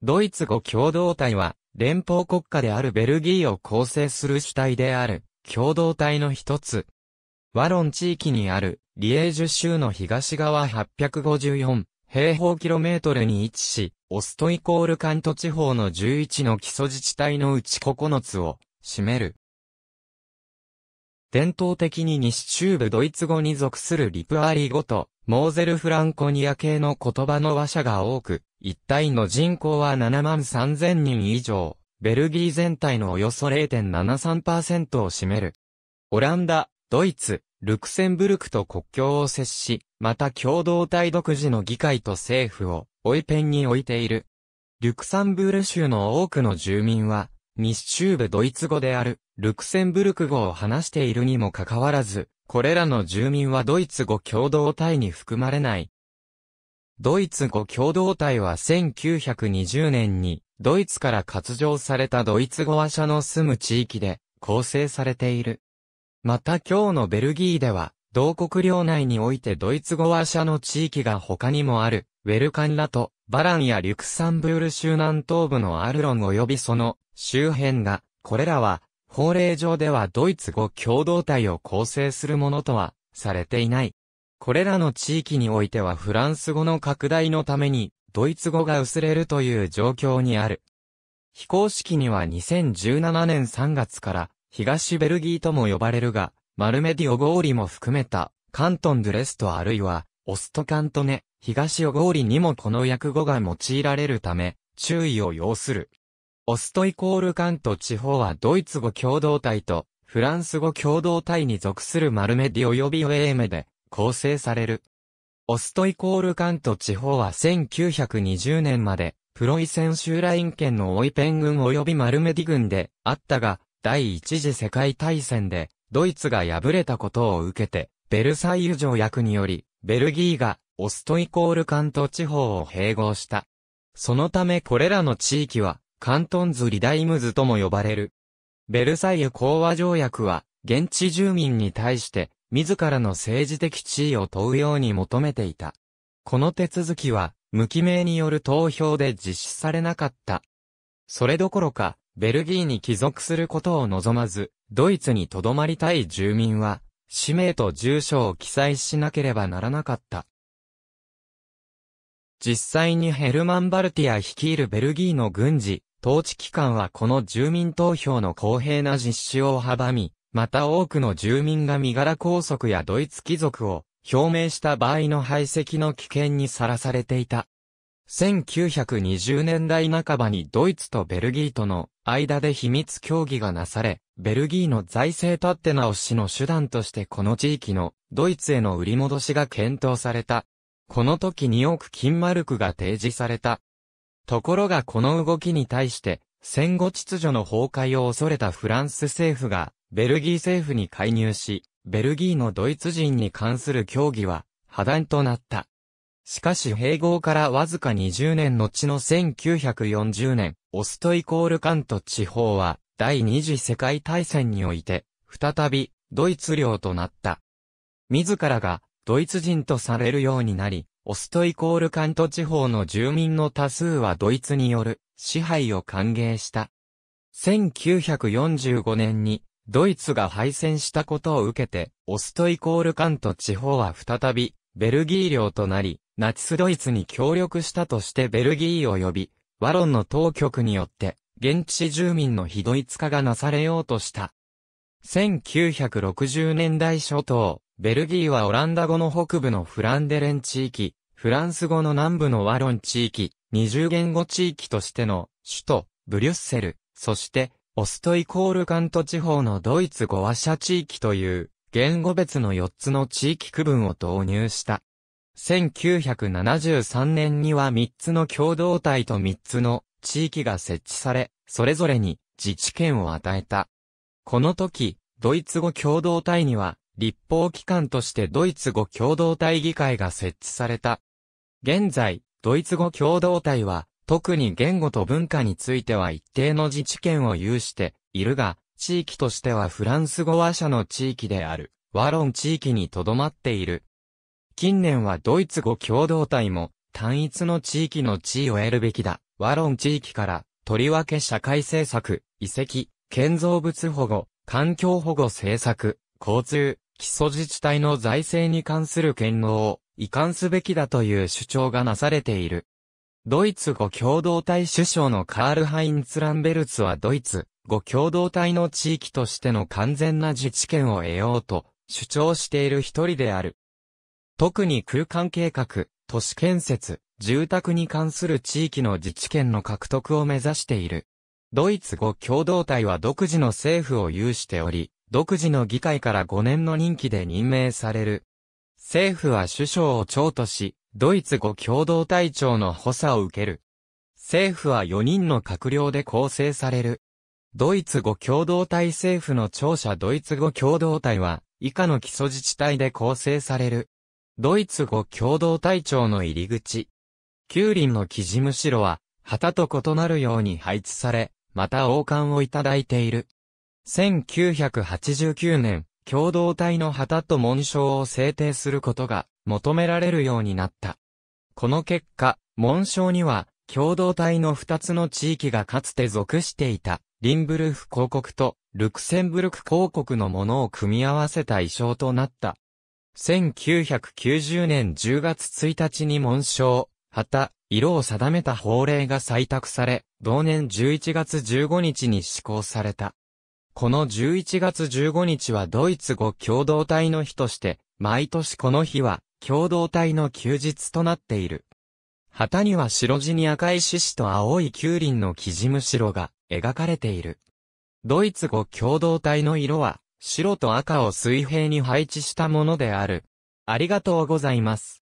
ドイツ語共同体は、連邦国家であるベルギーを構成する主体である、共同体の一つ。ワロン地域にある、リエージュ州の東側854平方キロメートルに位置し、オストイコールカント地方の11の基礎自治体のうち9つを占める。伝統的に西中部ドイツ語に属するリプアーリ語と、モーゼルフランコニア系の言葉の話者が多く、一帯の人口は7万3000人以上、ベルギー全体のおよそ0.73%を占める。オランダ、ドイツ、ルクセンブルクと国境を接し、また共同体独自の議会と政府を、オイペンに置いている。リュクサンブール州の多くの住民は、西中部ドイツ語である、ルクセンブルク語を話しているにもかかわらず、これらの住民はドイツ語共同体に含まれない、ドイツ語共同体は1920年に、ドイツから割譲されたドイツ語話者の住む地域で構成されている。また今日のベルギーでは、同国領内においてドイツ語話者の地域が他にもある、ウェルカンラと、バランやリュクサンブール州南東部のアルロン及びその周辺が、これらは、法令上ではドイツ語共同体を構成するものとは、されていない。これらの地域においてはフランス語の拡大のために、ドイツ語が薄れるという状況にある。非公式には2017年3月から、東ベルギーとも呼ばれるが、マルメディオゴーリも含めた、カントン・ドゥレストあるいは、オストカントネ、東オゴーリにもこの訳語が用いられるため、注意を要する。オストイコールカント地方はドイツ語共同体と、フランス語共同体に属するマルメディオ呼びウェーメで、構成される。オストイコールカント地方は1920年まで、プロイセン州ライン県のオイペン軍及びマルメディ軍であったが、第一次世界大戦で、ドイツが敗れたことを受けて、ベルサイユ条約により、ベルギーが、オストイコール関東地方を併合した。そのためこれらの地域は、カントンズ・リダイムズとも呼ばれる。ベルサイユ講和条約は、現地住民に対して、自らの政治的地位を問うように求めていた。この手続きは、無記名による投票で実施されなかった。それどころか、ベルギーに帰属することを望まず、ドイツに留まりたい住民は、氏名と住所を記載しなければならなかった。実際にヘルマン・バルティア率いるベルギーの軍事、統治機関はこの住民投票の公平な実施を阻み、また多くの住民が身柄拘束やドイツ貴族を表明した場合の排斥の危険にさらされていた。1920年代半ばにドイツとベルギーとの間で秘密協議がなされ、ベルギーの財政立って直しの手段としてこの地域のドイツへの売り戻しが検討された。この時2億金マルクが提示された。ところがこの動きに対して、戦後秩序の崩壊を恐れたフランス政府が、ベルギー政府に介入し、ベルギーのドイツ人に関する協議は破談となった。しかし併合からわずか20年後の1940年、オストイコールカント地方は第二次世界大戦において、再びドイツ領となった。自らがドイツ人とされるようになり、オストイコールカント地方の住民の多数はドイツによる支配を歓迎した。1945年にドイツが敗戦したことを受けて、オストイコールカント地方は再び、ベルギー領となり、ナチスドイツに協力したとしてベルギーを呼び、ワロンの当局によって、現地住民の非ドイツ化がなされようとした。1960年代初頭、ベルギーはオランダ語の北部のフランデレン地域、フランス語の南部のワロン地域、二重言語地域としての、首都、ブリュッセル、そして、オストイコールカント地方のドイツ語話者地域という言語別の4つの地域区分を導入した。1973年には3つの共同体と3つの地域が設置され、それぞれに自治権を与えた。この時、ドイツ語共同体には立法機関としてドイツ語共同体議会が設置された。現在、ドイツ語共同体は特に言語と文化については一定の自治権を有しているが、地域としてはフランス語話者の地域である、ワロン地域にとどまっている。近年はドイツ語共同体も、単一の地域の地位を得るべきだ。ワロン地域から、とりわけ社会政策、遺跡、建造物保護、環境保護政策、交通、基礎自治体の財政に関する権能を移管すべきだという主張がなされている。ドイツ語共同体首相のカール・ハインツ・ランベルツはドイツ語共同体の地域としての完全な自治権を得ようと主張している一人である。特に空間計画、都市建設、住宅に関する地域の自治権の獲得を目指している。ドイツ語共同体は独自の政府を有しており、独自の議会から5年の任期で任命される。政府は首相を長とし、ドイツ語共同隊長の補佐を受ける。政府は4人の閣僚で構成される。ドイツ語共同体政府の庁舎ドイツ語共同体は、以下の基礎自治体で構成される。ドイツ語共同体長の入り口。リンの記事むしろは、旗と異なるように配置され、また王冠をいただいている。1989年、共同体の旗と紋章を制定することが求められるようになった。この結果、紋章には、共同体の二つの地域がかつて属していた、リンブルフ公国とルクセンブルク公国のものを組み合わせた衣装となった。1990年10月1日に紋章、旗、色を定めた法令が採択され、同年11月15日に施行された。この11月15日はドイツ語共同体の日として、毎年この日は共同体の休日となっている。旗には白地に赤い獅子と青い九輪の生地むしろが描かれている。ドイツ語共同体の色は白と赤を水平に配置したものである。ありがとうございます。